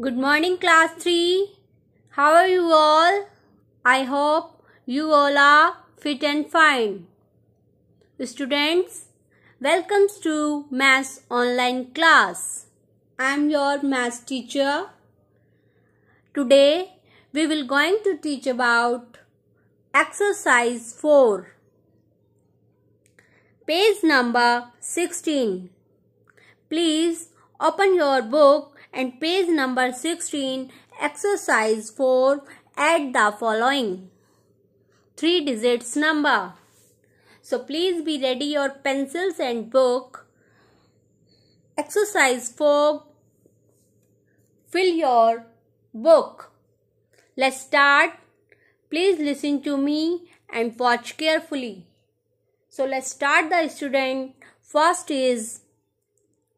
Good morning, class 3. How are you all? I hope you all are fit and fine. Students, welcomes to Math online class. I am your Math teacher. Today, we will going to teach about exercise 4 page number 16 please Open your book and page number 16, exercise 4, add the following three digits number. So please be ready your pencils and book. Exercise 4, fill your book. Let's start. Please listen to me and watch carefully. So let's start the student. First is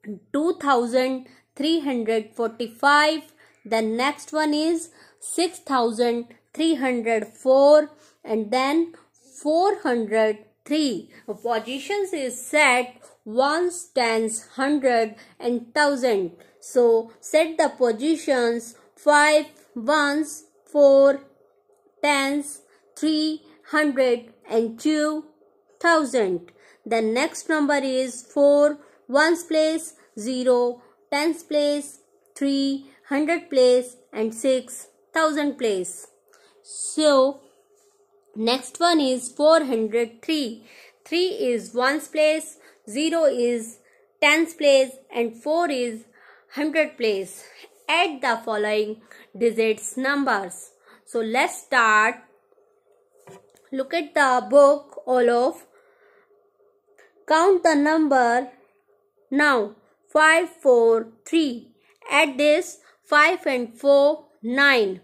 2345 the next one is 6304 and then 403 positions is set one tens hundred and thousand so set the positions five ones four tens three hundred and two thousand the next number is four ones place, 0, tens place, 3, 100 place and 6, 1000 place. So, next one is 403. 3 is ones place, 0 is tens place and 4 is 100 place. Add the following digits numbers. So, let's start. Look at the book all of count the number now 5, 4, 3. Add this 5 and 4, 9.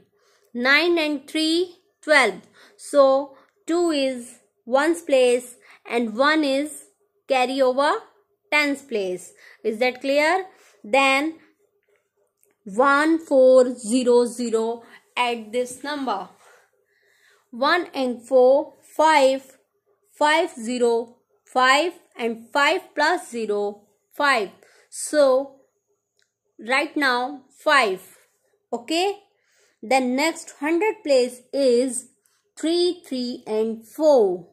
9 and 3, 12. So 2 is 1's place and 1 is carry over 10's place. Is that clear? Then 1400 0. add this number. 1 and 4, 5, 5, 0, 5 and 5 plus 0, 5 so right now 5 okay the next 100 place is 3 3 and 4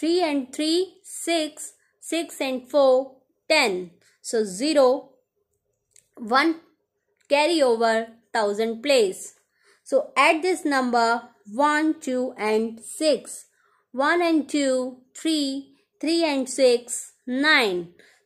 3 and 3 6 6 and 4 10 so 0 1 carry over 1000 place so add this number 1 2 and 6 1 and 2 3 3 and 6 9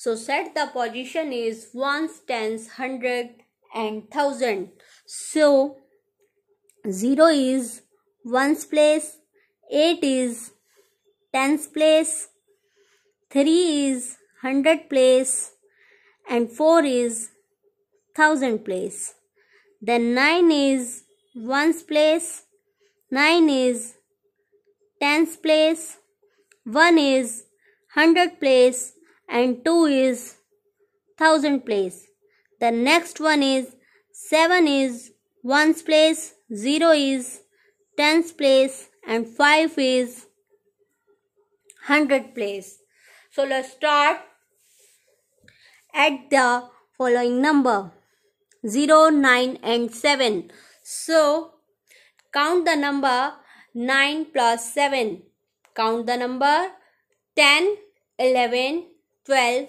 So set the position is ones, tens, hundred and thousand. So 0 is ones place, 8 is tens place, 3 is hundred place and 4 is thousand place. Then 9 is ones place, 9 is tens place, 1 is hundred place and 2 is 1000 place. The next one is 7 is 1's place, 0 is 10's place and 5 is 100 place. So let's start at the following number 0, 9 and 7. So count the number 9 plus 7. Count the number 10, 11, 12,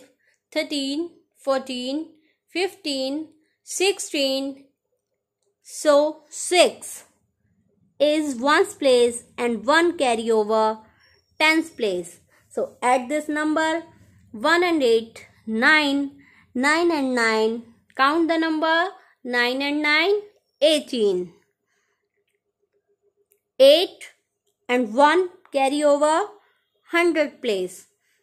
13, 14, 15, 16. So 6 is 1's place and 1 carry over 10's place. So add this number 1 and 8, 9, 9 and 9. Count the number 9 and 9, 18. 8 and 1 carry over 100 place.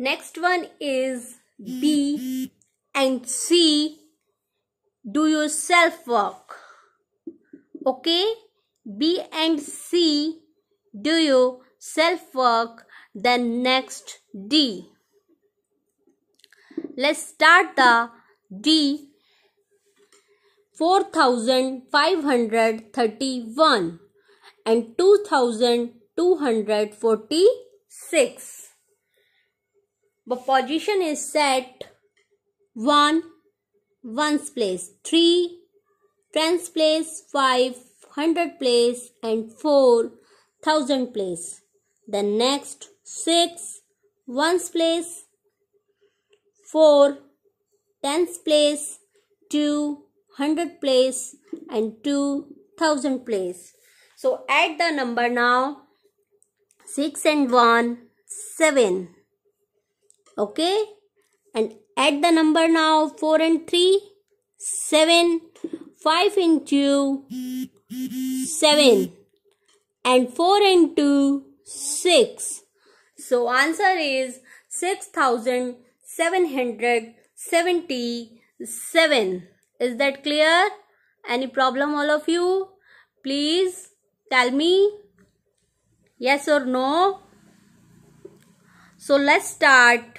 Next one is B and C. Do your self work. Okay? B and C. Do your self work. Then next D. Let's start the D. 4531 and 2246 the position is set 1 ones place 3 tens place 5 hundred place and 4 thousand place the next 6 ones place 4 tens place 2 hundred place and 2 thousand place so add the number now 6 and 1 7 okay and add the number now 4 and 3 7 5 into 7 and 4 into 6 so answer is 6777 is that clear any problem all of you please tell me yes or no so let's start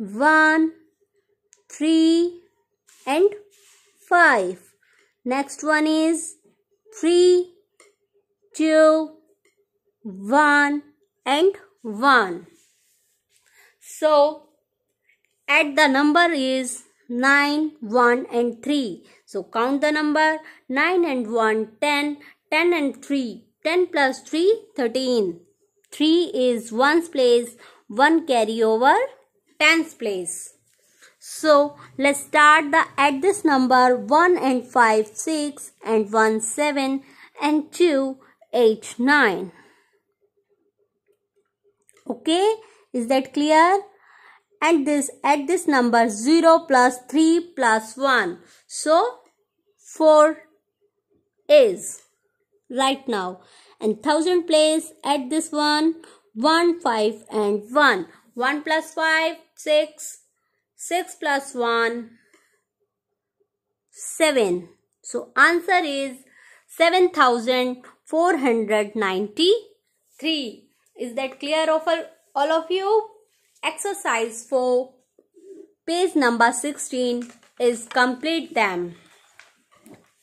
1, 3 and 5. Next one is 3, 2, 1 and 1. So, at the number is 9, 1 and 3. So, count the number 9 and 1, 10, 10 and 3, 10 plus 3, 13. 3 is 1's place, 1 carry over tens place. So let's start the at this number 1 and 5, 6 and 1, 7 and 2, 8, 9. Okay, is that clear? And this at this number 0 plus 3 plus 1. So 4 is right now. And thousand place at this one, 1, 5 and 1. 1 plus 5, 6. 6 plus 1, 7. So, answer is 7493. Is that clear of all of you? Exercise 4, page number 16 is complete them.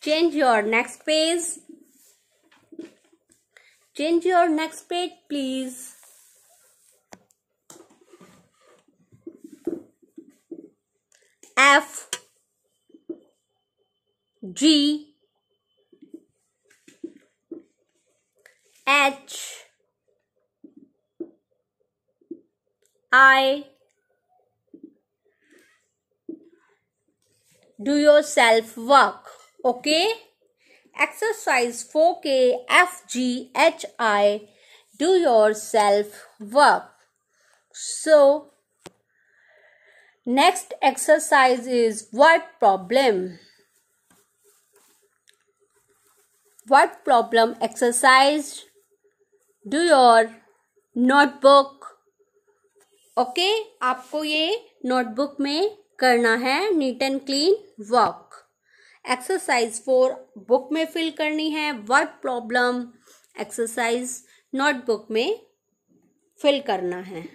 Change your next page. Change your next page please. F G H I do yourself work okay exercise 4 G H I. do yourself work so next exercise is word problem word problem exercise do your notebook okay आपको ये notebook में करना है neat and clean work exercise for book में fill करनी है word problem exercise notebook में fill करना है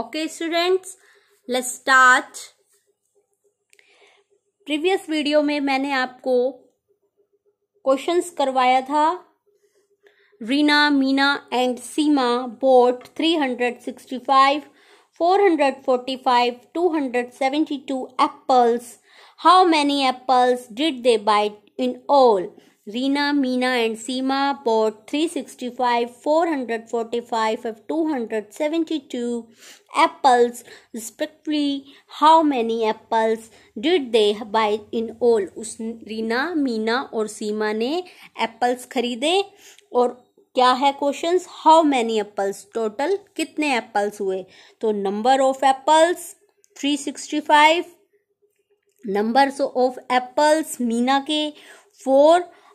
okay students let's start previous video में मैंने आपको क्वेश्चंस करवाया था Reena Meena and Seema bought three hundred sixty five four hundred forty five two hundred seventy two apples how many apples did they bite in all Reena Meena and Seema bought three sixty five four hundred forty five F two hundred seventy two apples respectively how many apples did they buy in all उस रीना मीना और सीमा ने apples खरीदे और क्या है question how many apples total कितने apples हुए तो number of apples three sixty five number of apples Meena के four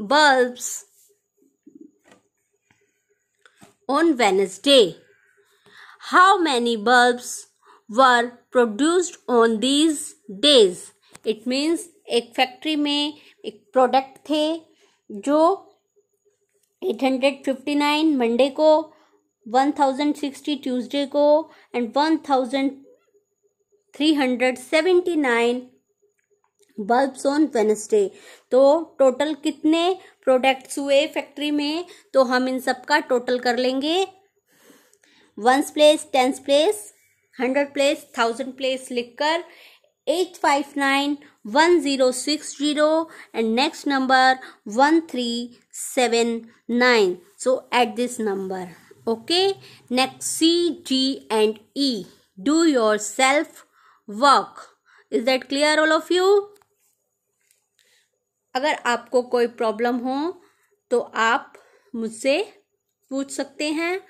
bulbs on Wednesday. How many bulbs were produced on these days? It means एक फैक्ट्री में एक प्रोडक्ट थे जो 859 Monday को 1060 ट्यूसडे को एंड 1379 बल्ब्स ऑन वेनसडे तो total कितने प्रोडक्ट्स हुए फैक्ट्री में तो हम इन सब का टोटल कर लेंगे ones place tens place hundred place thousand place लिखकर eight five nine one zero six zero and next number one three seven nine so eight this number okay next C D and E do yourself work is that clear all of you अगर आपको कोई problem हो तो आप मुझसे पूछ सकते हैं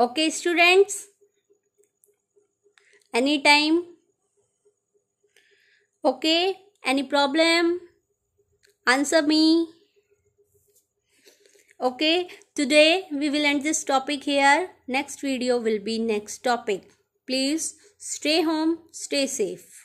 okay students any time okay any problem answer me okay today we will end this topic here next video will be next topic please stay home stay safe